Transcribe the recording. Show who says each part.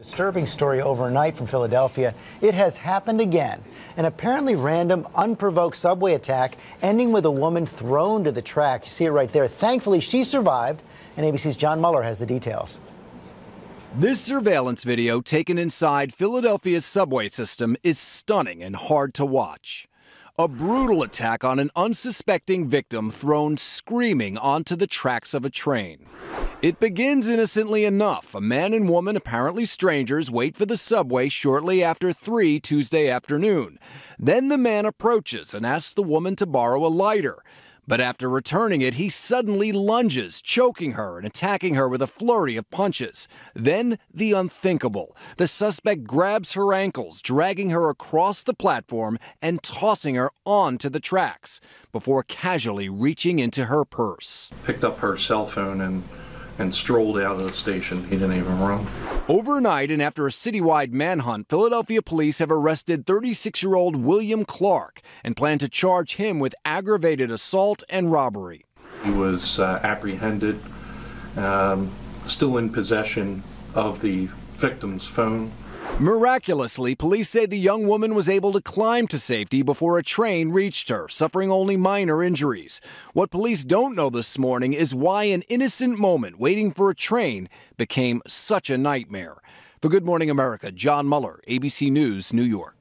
Speaker 1: Disturbing story overnight from Philadelphia. It has happened again. An apparently random, unprovoked subway attack ending with a woman thrown to the track. You see it right there. Thankfully, she survived, and ABC's John Muller has the details. This surveillance
Speaker 2: video taken inside Philadelphia's subway system is stunning and hard to watch. A brutal attack on an unsuspecting victim thrown screaming onto the tracks of a train. It begins innocently enough. A man and woman, apparently strangers, wait for the subway shortly after 3 Tuesday afternoon. Then the man approaches and asks the woman to borrow a lighter. But after returning it, he suddenly lunges, choking her and attacking her with a flurry of punches. Then the unthinkable. The suspect grabs her ankles, dragging her across the platform and tossing her onto the tracks before casually reaching into her purse.
Speaker 3: Picked up her cell phone and and strolled out of the station. He didn't even run.
Speaker 2: Overnight, and after a citywide manhunt, Philadelphia police have arrested 36 year old William Clark and plan to charge him with aggravated assault and robbery.
Speaker 3: He was uh, apprehended, um, still in possession of the
Speaker 2: victim's phone. Miraculously, police say the young woman was able to climb to safety before a train reached her, suffering only minor injuries. What police don't know this morning is why an innocent moment waiting for a train became such a nightmare. For Good Morning America, John Muller, ABC News, New York.